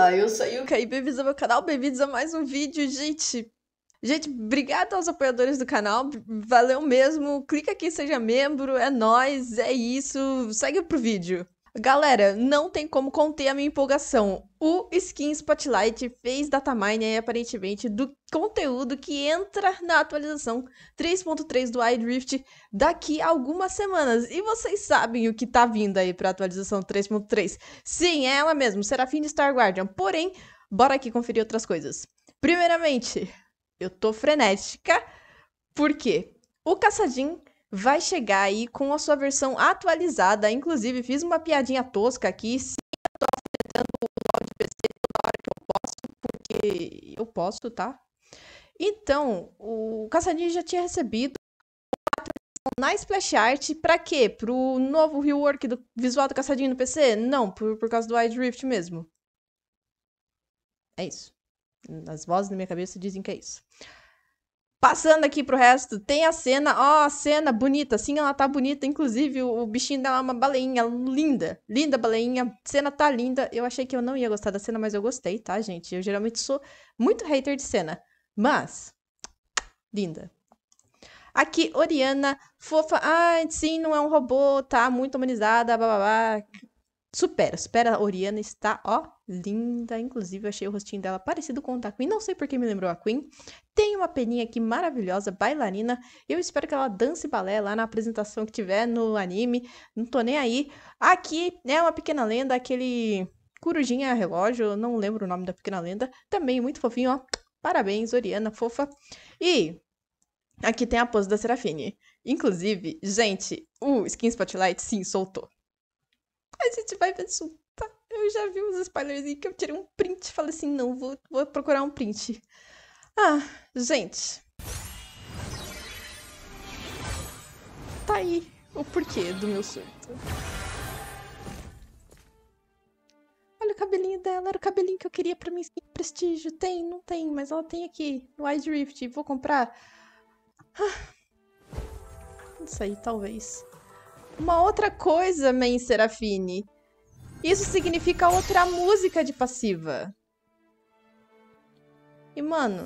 Olá, eu sou a Yuka e bem-vindos ao meu canal, bem-vindos a é mais um vídeo, gente. Gente, obrigado aos apoiadores do canal, valeu mesmo, clica aqui seja membro, é nóis, é isso, segue pro vídeo. Galera, não tem como conter a minha empolgação. O Skin Spotlight fez aí aparentemente do conteúdo que entra na atualização 3.3 do iDrift daqui a algumas semanas. E vocês sabem o que tá vindo aí para a atualização 3.3. Sim, é ela mesmo, Serafim de Star Guardian. Porém, bora aqui conferir outras coisas. Primeiramente, eu tô frenética porque o Caçadinho vai chegar aí com a sua versão atualizada. Inclusive, fiz uma piadinha tosca aqui. Se eu posso, tá? Então, o Caçadinho já tinha recebido na Splash Art para quê? Pro novo rework do visual do Caçadinho no PC? Não, por, por causa do iDrift mesmo. É isso. As vozes na minha cabeça dizem que é isso. Passando aqui pro resto, tem a cena, ó, a cena bonita, sim, ela tá bonita, inclusive o, bichinho dela é uma baleinha linda, linda baleinha, cena tá linda, eu achei que eu não ia gostar da cena, mas eu gostei, tá, gente? Eu geralmente sou muito hater de cena, mas, linda. Aqui, Oriana, fofa, ah, sim, não é um robô, tá muito humanizada, blá, Supera, supera. A Oriana está, ó, linda. Inclusive, eu achei o rostinho dela parecido com o da Queen. Não sei porque me lembrou a Queen. Tem uma peninha aqui maravilhosa, bailarina. Eu espero que ela dance balé lá na apresentação que tiver no anime. Não tô nem aí. Aqui é uma pequena lenda, aquele corujinha relógio. Não lembro o nome da pequena lenda. Também muito fofinho, ó. Parabéns, Oriana, fofa. E aqui tem a pose da Serafine. Inclusive, gente, o Skin Spotlight sim soltou. A gente vai me chutar. Eu já vi uns spoilers que eu tirei um print e falei assim, não, vou, vou procurar um print. Ah, gente. Tá aí o porquê do meu surto. Olha o cabelinho dela, era o cabelinho que eu queria pra mim skin prestígio. Tem? Não tem, mas ela tem aqui no Wide Rift. Vou comprar? Ah. Não sei, talvez uma outra coisa, Men Serafine. Isso significa outra música de passiva. E, mano...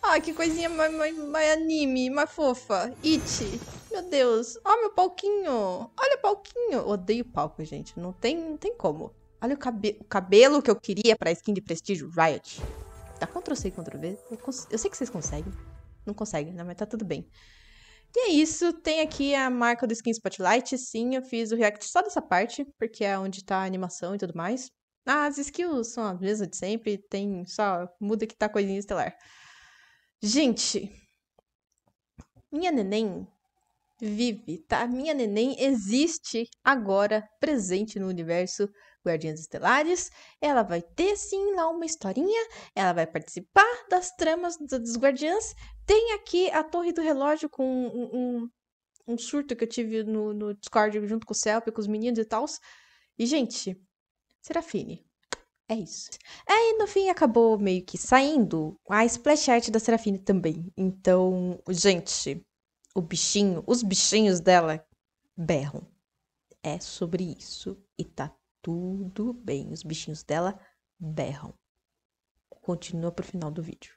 Ah, que coisinha mais, mais, mais anime, mais fofa. It. Meu Deus. Ó oh, meu palquinho. Olha o palquinho. Odeio palco, gente. Não tem, não tem como. Olha o, cabe o cabelo que eu queria pra skin de prestígio Riot. Dá Ctrl-C, Ctrl-V. Eu, eu sei que vocês conseguem. Não conseguem, né? Mas tá tudo bem. E é isso, tem aqui a marca do Skin Spotlight, sim, eu fiz o react só dessa parte, porque é onde tá a animação e tudo mais. Ah, as skills são as mesmas de sempre, tem só muda que tá coisinha estelar. Gente, minha neném vive, tá? minha neném existe agora, presente no universo Guardiãs Estelares. Ela vai ter sim lá uma historinha, ela vai participar das tramas dos Guardiãs. Tem aqui a Torre do Relógio com um, um, um surto que eu tive no, no Discord junto com o Celp, com os meninos e tal. E, gente, Serafine, é isso. Aí, é, no fim, acabou meio que saindo a splash art da Serafine também. Então, gente, o bichinho, os bichinhos dela berram. É sobre isso e tá tudo bem. Os bichinhos dela berram. Continua pro final do vídeo.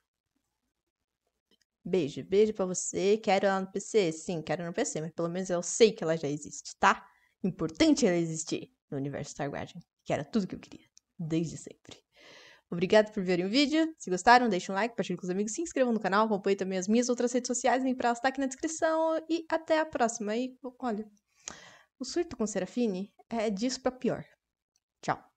Beijo, beijo para você. Quero ela no PC? Sim, quero no PC, mas pelo menos eu sei que ela já existe, tá? Importante ela existir no universo Star Guardian, que era tudo que eu queria, desde sempre. Obrigado por verem o vídeo. Se gostaram, deixem um like, partilhem com os amigos, se inscrevam no canal, acompanhem também as minhas outras redes sociais, link pra elas tá aqui na descrição. E até a próxima. E, olha, o surto com Serafine é disso pra pior. Tchau.